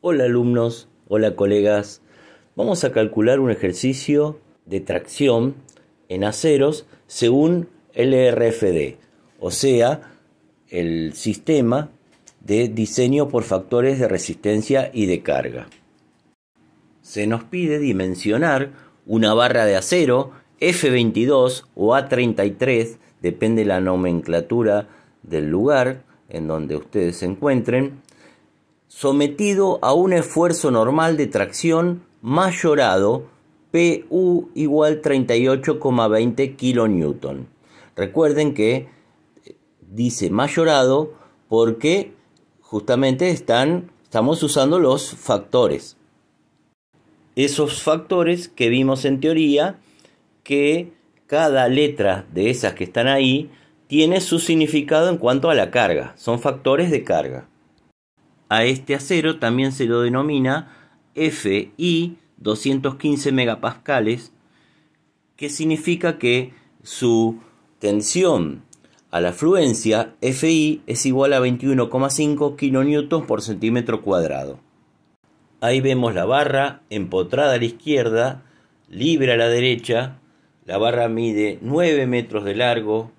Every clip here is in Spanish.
Hola alumnos, hola colegas. Vamos a calcular un ejercicio de tracción en aceros según LRFD, o sea, el sistema de diseño por factores de resistencia y de carga. Se nos pide dimensionar una barra de acero F22 o A33, depende la nomenclatura del lugar en donde ustedes se encuentren, sometido a un esfuerzo normal de tracción mayorado PU igual 38,20 kN. Recuerden que eh, dice mayorado porque justamente están, estamos usando los factores. Esos factores que vimos en teoría que cada letra de esas que están ahí tiene su significado en cuanto a la carga. Son factores de carga. A este acero también se lo denomina FI 215 megapascales, que significa que su tensión a la fluencia FI es igual a 21,5 kN por centímetro cuadrado. Ahí vemos la barra empotrada a la izquierda, libre a la derecha. La barra mide 9 metros de largo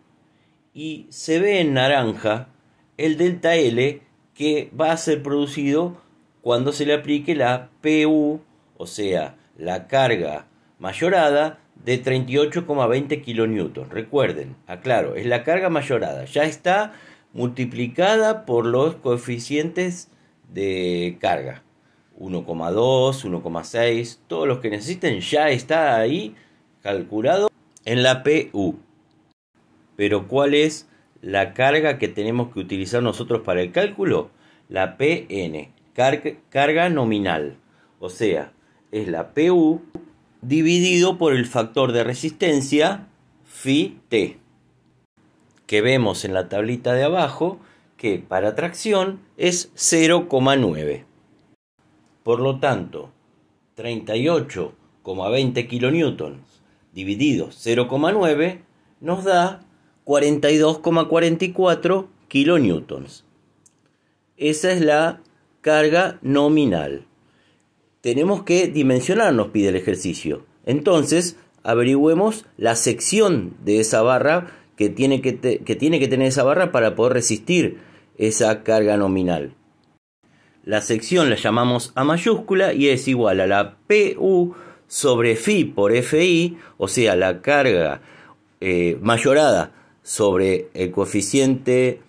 y se ve en naranja el delta L que va a ser producido cuando se le aplique la PU, o sea, la carga mayorada de 38,20 kN. Recuerden, aclaro, es la carga mayorada. Ya está multiplicada por los coeficientes de carga. 1,2, 1,6, todos los que necesiten ya está ahí calculado en la PU. Pero ¿cuál es la carga que tenemos que utilizar nosotros para el cálculo, la PN, carga nominal. O sea, es la PU dividido por el factor de resistencia phi T, que vemos en la tablita de abajo, que para tracción es 0,9. Por lo tanto, 38,20 kN dividido 0,9 nos da 42,44 kilonewtons. Esa es la carga nominal. Tenemos que dimensionarnos pide el ejercicio. Entonces, averigüemos la sección de esa barra que tiene que, tiene que tener esa barra para poder resistir esa carga nominal. La sección la llamamos A mayúscula y es igual a la PU sobre Fi por FI, o sea, la carga eh, mayorada sobre el coeficiente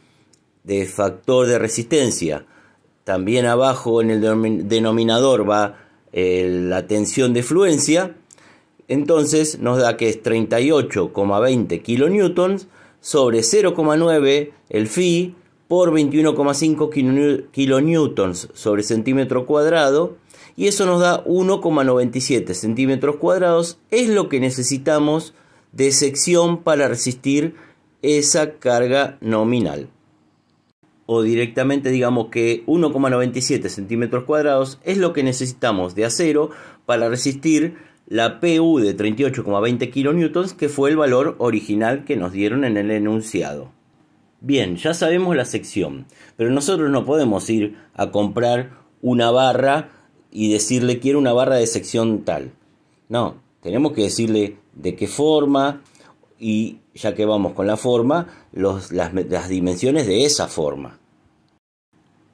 de factor de resistencia. También abajo en el denominador va la tensión de fluencia. Entonces nos da que es 38,20 kilonewtons sobre 0,9 el phi por 21,5 kilonewtons sobre centímetro cuadrado y eso nos da 1,97 centímetros cuadrados es lo que necesitamos de sección para resistir esa carga nominal. O directamente digamos que 1,97 centímetros cuadrados es lo que necesitamos de acero para resistir la PU de 38,20 kN, que fue el valor original que nos dieron en el enunciado. Bien, ya sabemos la sección, pero nosotros no podemos ir a comprar una barra y decirle quiero una barra de sección tal. No, tenemos que decirle de qué forma, y ya que vamos con la forma, las, las dimensiones de esa forma.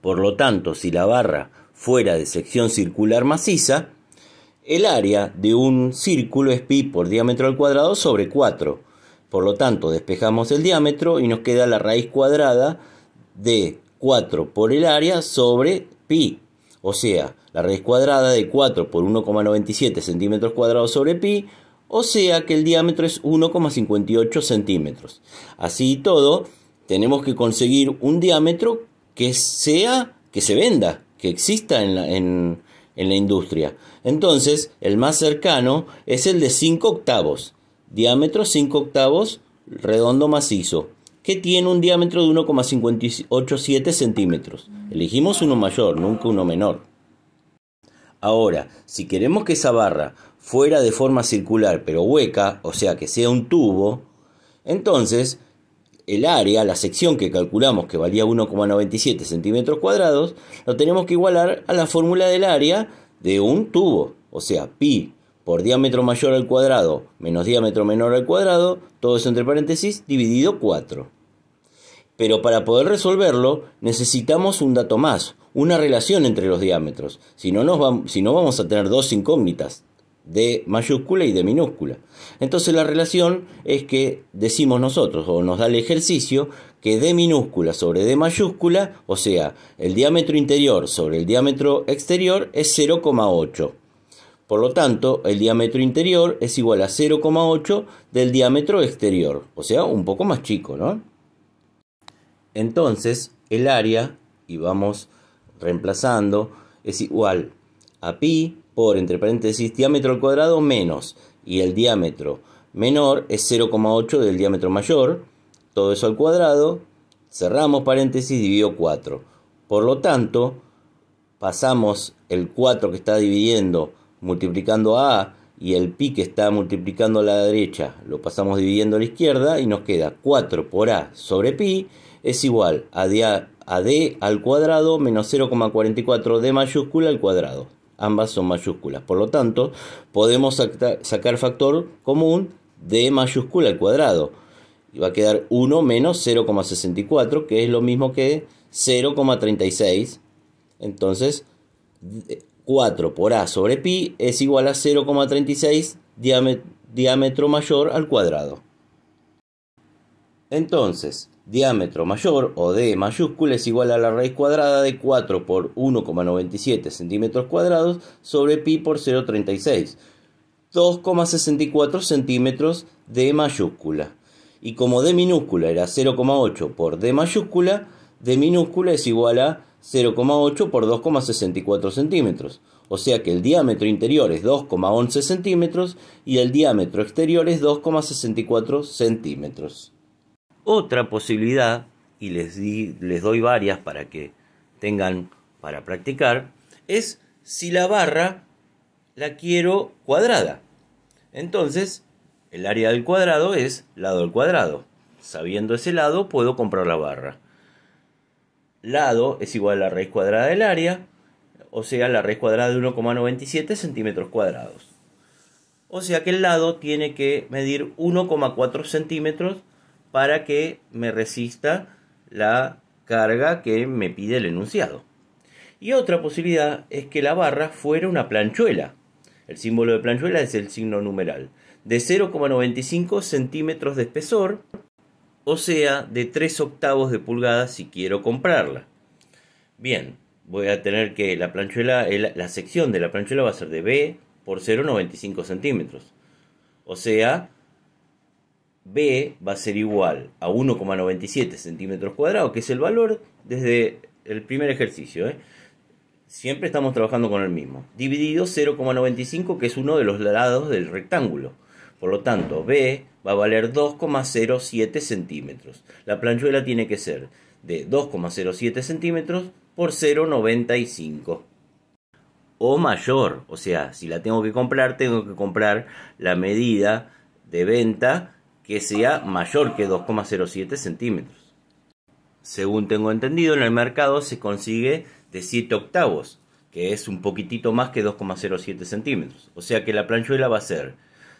Por lo tanto, si la barra fuera de sección circular maciza, el área de un círculo es pi por diámetro al cuadrado sobre 4. Por lo tanto, despejamos el diámetro y nos queda la raíz cuadrada de 4 por el área sobre pi. O sea, la raíz cuadrada de 4 por 1,97 centímetros cuadrados sobre pi o sea que el diámetro es 1,58 centímetros. Así y todo, tenemos que conseguir un diámetro que sea, que se venda, que exista en la, en, en la industria. Entonces, el más cercano es el de 5 octavos, diámetro 5 octavos, redondo macizo, que tiene un diámetro de 1,587 centímetros. Elegimos uno mayor, nunca uno menor. Ahora, si queremos que esa barra fuera de forma circular pero hueca, o sea que sea un tubo, entonces el área, la sección que calculamos que valía 1,97 centímetros cuadrados, lo tenemos que igualar a la fórmula del área de un tubo, o sea, pi por diámetro mayor al cuadrado menos diámetro menor al cuadrado, todo eso entre paréntesis, dividido 4. Pero para poder resolverlo necesitamos un dato más, una relación entre los diámetros, si no, nos si no vamos a tener dos incógnitas, de mayúscula y de minúscula. Entonces la relación es que decimos nosotros, o nos da el ejercicio, que D minúscula sobre D mayúscula, o sea, el diámetro interior sobre el diámetro exterior es 0,8. Por lo tanto, el diámetro interior es igual a 0,8 del diámetro exterior, o sea, un poco más chico, ¿no? Entonces, el área, y vamos reemplazando, es igual a pi por, entre paréntesis, diámetro al cuadrado menos, y el diámetro menor es 0,8 del diámetro mayor, todo eso al cuadrado, cerramos paréntesis, divido 4. Por lo tanto, pasamos el 4 que está dividiendo multiplicando a y el pi que está multiplicando a la derecha lo pasamos dividiendo a la izquierda y nos queda 4 por A sobre pi es igual a a D al cuadrado menos 0,44 D mayúscula al cuadrado ambas son mayúsculas. Por lo tanto, podemos sacar factor común de mayúscula al cuadrado. Y va a quedar 1 menos 0,64, que es lo mismo que 0,36. Entonces, 4 por A sobre pi es igual a 0,36 diámetro mayor al cuadrado. Entonces, diámetro mayor o D mayúscula es igual a la raíz cuadrada de 4 por 1,97 centímetros cuadrados sobre pi por 0,36, 2,64 centímetros D mayúscula. Y como D minúscula era 0,8 por D mayúscula, D minúscula es igual a 0,8 por 2,64 centímetros. O sea que el diámetro interior es 2,11 centímetros y el diámetro exterior es 2,64 centímetros. Otra posibilidad, y les, doy varias para que tengan para practicar, es si la barra la quiero cuadrada. Entonces, el área del cuadrado es lado al cuadrado. Sabiendo ese lado, puedo comprar la barra. Lado es igual a la raíz cuadrada del área, o sea, la raíz cuadrada de 1,97 centímetros cuadrados. O sea que el lado tiene que medir 1,4 centímetros para que me resista la carga que me pide el enunciado. Y otra posibilidad es que la barra fuera una planchuela. El símbolo de planchuela es el signo numeral. De 0,95 centímetros de espesor, o sea, de 3 octavos de pulgada si quiero comprarla. Bien, voy a tener que la planchuela, la sección de la planchuela va a ser de B por 0,95 centímetros. O sea, B va a ser igual a 1,97 centímetros cuadrados, que es el valor desde el primer ejercicio. ¿eh? Siempre estamos trabajando con el mismo. Dividido 0,95, que es uno de los lados del rectángulo. Por lo tanto, B va a valer 2,07 centímetros. La planchuela tiene que ser de 2,07 centímetros por 0,95 o mayor. O sea, si la tengo que comprar, tengo que comprar la medida de venta que sea mayor que 2,07 centímetros. Según tengo entendido, en el mercado se consigue de 7 octavos, que es un poquitito más que 2,07 centímetros. O sea que la planchuela va a ser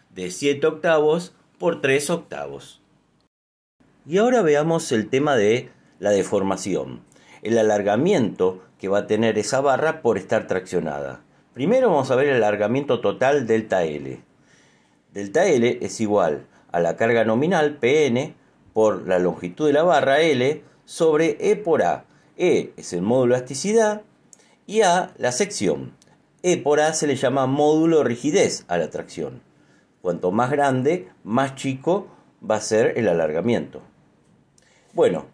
de 7 octavos por 3 octavos. Y ahora veamos el tema de la deformación, el alargamiento que va a tener esa barra por estar traccionada. Primero vamos a ver el alargamiento total delta L. Delta L es igual la carga nominal Pn por la longitud de la barra L sobre E por A. E es el módulo de elasticidad y A la sección. E por A se le llama módulo de rigidez a la tracción. Cuanto más grande, más chico va a ser el alargamiento. Bueno,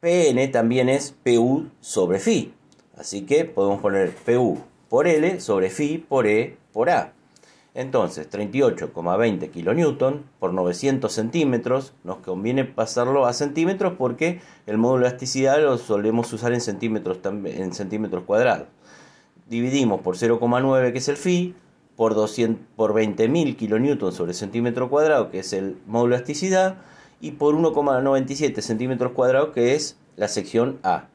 Pn también es Pu sobre Φ. Así que podemos poner Pu por L sobre Φ por E por A. Entonces, 38,20 kN por 900 centímetros, nos conviene pasarlo a centímetros porque el módulo de elasticidad lo solemos usar en centímetros, en centímetros cuadrados. Dividimos por 0,9 que es el phi, por, 200, por 20.000 kN sobre centímetro cuadrado que es el módulo de elasticidad y por 1,97 centímetros cuadrados que es la sección A.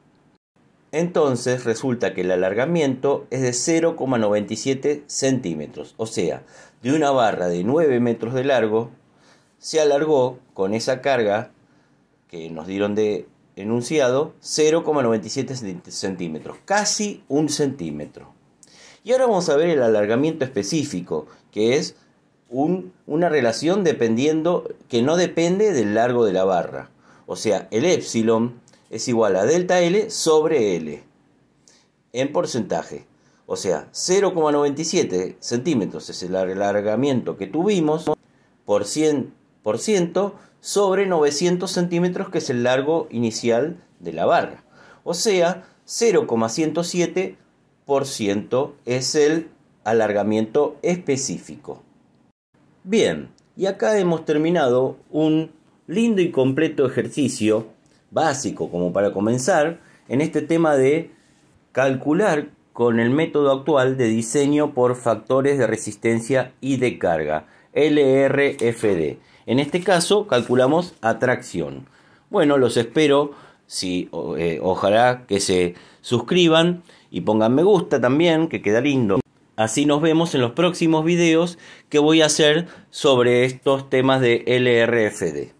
Entonces resulta que el alargamiento es de 0,97 centímetros, o sea, de una barra de 9 metros de largo, se alargó con esa carga que nos dieron de enunciado 0,97 centímetros, casi un centímetro. Y ahora vamos a ver el alargamiento específico, que es una relación dependiendo que no depende del largo de la barra. O sea, el epsilon es igual a delta L sobre L en porcentaje. O sea, 0,97 centímetros es el alargamiento que tuvimos por 100% por ciento sobre 900 centímetros que es el largo inicial de la barra. O sea, 0,107% es el alargamiento específico. Bien, y acá hemos terminado un lindo y completo ejercicio básico como para comenzar en este tema de calcular con el método actual de diseño por factores de resistencia y de carga, LRFD. En este caso calculamos atracción. Bueno, los espero, si, eh, ojalá que se suscriban y pongan me gusta también, que queda lindo. Así nos vemos en los próximos videos que voy a hacer sobre estos temas de LRFD.